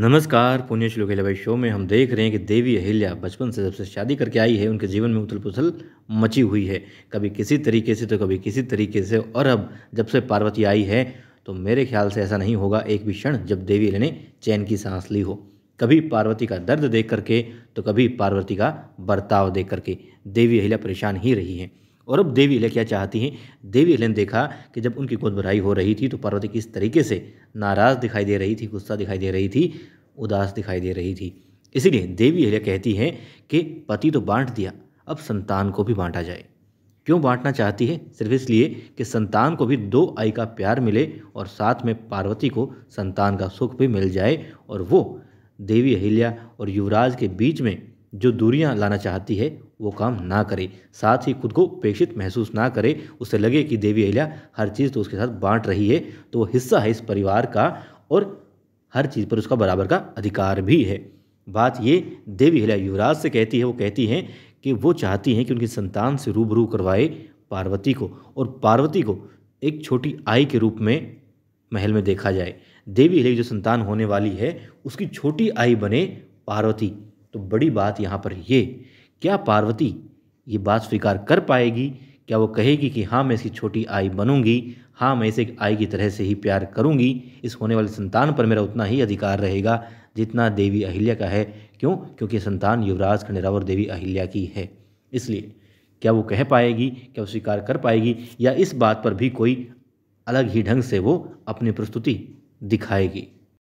नमस्कार पुण्य श्लोक भाई शो में हम देख रहे हैं कि देवी अहिल्या बचपन से जब से शादी करके आई है उनके जीवन में उथल पुथल मची हुई है कभी किसी तरीके से तो कभी किसी तरीके से और अब जब से पार्वती आई है तो मेरे ख्याल से ऐसा नहीं होगा एक भी क्षण जब देवी अहिल्या ने चैन की सांस ली हो कभी पार्वती का दर्द देख करके तो कभी पार्वती का बर्ताव देख करके देवी अहिल्या परेशान ही रही हैं और अब देवी हिला क्या चाहती हैं देवी अहल्या ने देखा कि जब उनकी गोद भराई हो रही थी तो पार्वती किस तरीके से नाराज़ दिखाई दे रही थी गुस्सा दिखाई दे रही थी उदास दिखाई दे रही थी इसीलिए देवी अहल्या कहती हैं कि पति तो बांट दिया अब संतान को भी बांटा जाए क्यों बांटना चाहती है सिर्फ इसलिए कि संतान को भी दो आई का प्यार मिले और साथ में पार्वती को संतान का सुख भी मिल जाए और वो देवी अहिल्या और युवराज के बीच में जो दूरियां लाना चाहती है वो काम ना करे साथ ही खुद को उपेक्षित महसूस ना करे उसे लगे कि देवी अहिल्या हर चीज़ तो उसके साथ बांट रही है तो वो हिस्सा है इस परिवार का और हर चीज़ पर उसका बराबर का अधिकार भी है बात ये देवी अहिल्या युवराज से कहती है वो कहती हैं कि वो चाहती हैं कि उनकी संतान से रूबरू करवाए पार्वती को और पार्वती को एक छोटी आई के रूप में महल में देखा जाए देवी अहिल्या की जो संतान होने वाली है उसकी छोटी आई बने पार्वती तो बड़ी बात यहाँ पर ये क्या पार्वती ये बात स्वीकार कर पाएगी क्या वो कहेगी कि हाँ मैं इसकी छोटी आई बनूंगी हाँ मैं इसे आई की तरह से ही प्यार करूंगी इस होने वाले संतान पर मेरा उतना ही अधिकार रहेगा जितना देवी अहिल्या का है क्यों क्योंकि संतान युवराज खंडेराव और देवी अहिल्या की है इसलिए क्या वो कह पाएगी क्या वो स्वीकार कर पाएगी या इस बात पर भी कोई अलग ही ढंग से वो अपनी प्रस्तुति दिखाएगी